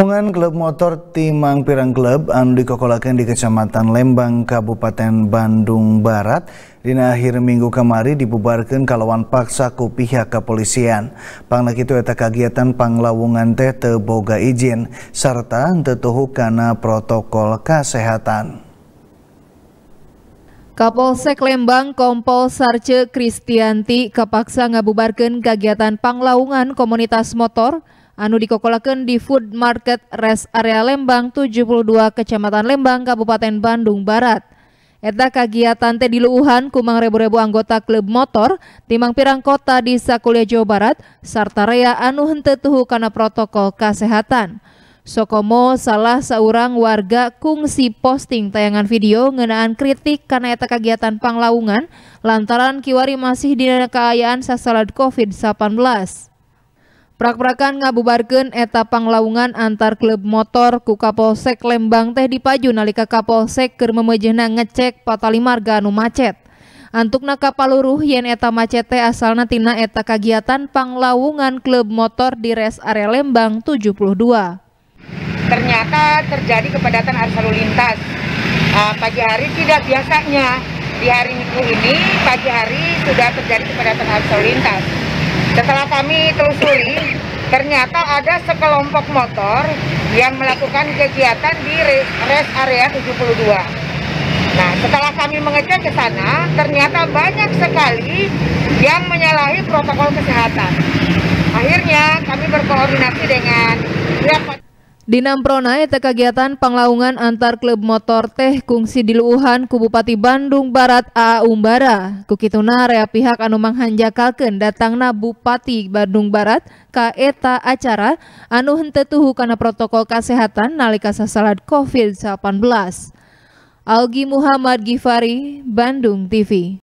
Gabungan klub motor Timang Pirang Klub anu dikokolakan di Kecamatan Lembang, Kabupaten Bandung Barat, di akhir minggu kemari dibubarkan kalawan paksa ku pihak kepolisian. Pangla itu eta kegiatan panglawungan teh teboga izin serta tetuhu karena protokol kesehatan. Kapolsek Lembang Kompol Sarce Kristianti Kepaksa ngabubarkan kegiatan panglawungan komunitas motor anu dikokolakan di Food Market Res Area Lembang 72 Kecamatan Lembang Kabupaten Bandung Barat. Eta kegiatan teh diluuhan kumang rebo-rebo anggota klub motor timang pirang kota di Sakulia Jawa Barat sarta rea anu hente tuhu karena protokol kesehatan. Sokomo salah seorang warga kungsi posting tayangan video ngenaan kritik karena eta kegiatan panglaungan lantaran kiwari masih di keayaan sasalad COVID-19. Prak-prakan ngabubarken eta panglaungan antar klub motor ku Kapolsek Lembang teh dipaju nalika Kapolsek keur memejehna ngecek marga anu macet. Antukna kapaluruh yen eta macet teh asalna tina eta kagiatan panglaungan klub motor di res area Lembang 72. Ternyata terjadi kepadatan arus lalu lintas. Uh, pagi hari tidak biasanya di hari Minggu ini pagi hari sudah terjadi kepadatan arus lalu lintas setelah kami telusuri, ternyata ada sekelompok motor yang melakukan kegiatan di rest area 72. Nah, setelah kami mengecek ke sana, ternyata banyak sekali yang menyalahi protokol kesehatan. Akhirnya, kami berkoordinasi dengan pihak di Namprona eta kegiatan panglaungan antar klub motor teh kungsi di Luuhan Kabupaten Bandung Barat A Umbara. Kukituna rea pihak anu datang datangna Bupati Bandung Barat ka eta acara anu hentetuhu karena protokol kesehatan nalika sasalat COVID-19. Algi Muhammad Gifari, Bandung TV.